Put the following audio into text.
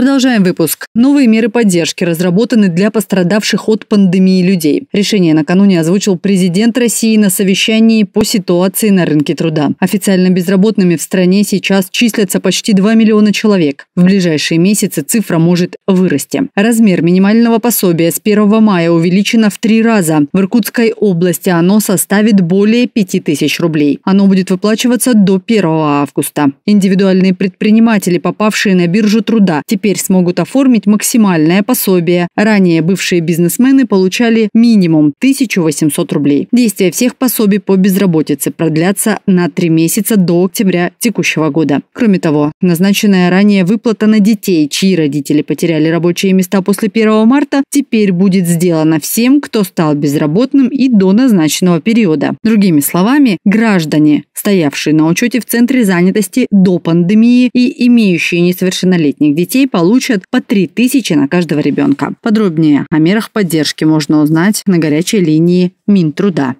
Продолжаем выпуск. Новые меры поддержки разработаны для пострадавших от пандемии людей. Решение накануне озвучил президент России на совещании по ситуации на рынке труда. Официально безработными в стране сейчас числятся почти 2 миллиона человек. В ближайшие месяцы цифра может вырасти. Размер минимального пособия с 1 мая увеличено в три раза. В Иркутской области оно составит более 5 тысяч рублей. Оно будет выплачиваться до 1 августа. Индивидуальные предприниматели, попавшие на биржу труда, теперь теперь смогут оформить максимальное пособие. Ранее бывшие бизнесмены получали минимум 1800 рублей. Действие всех пособий по безработице продлятся на три месяца до октября текущего года. Кроме того, назначенная ранее выплата на детей, чьи родители потеряли рабочие места после 1 марта, теперь будет сделана всем, кто стал безработным и до назначенного периода. Другими словами, граждане, стоявшие на учете в Центре занятости до пандемии и имеющие несовершеннолетних детей, получат получат по 3000 на каждого ребенка. Подробнее о мерах поддержки можно узнать на горячей линии Минтруда.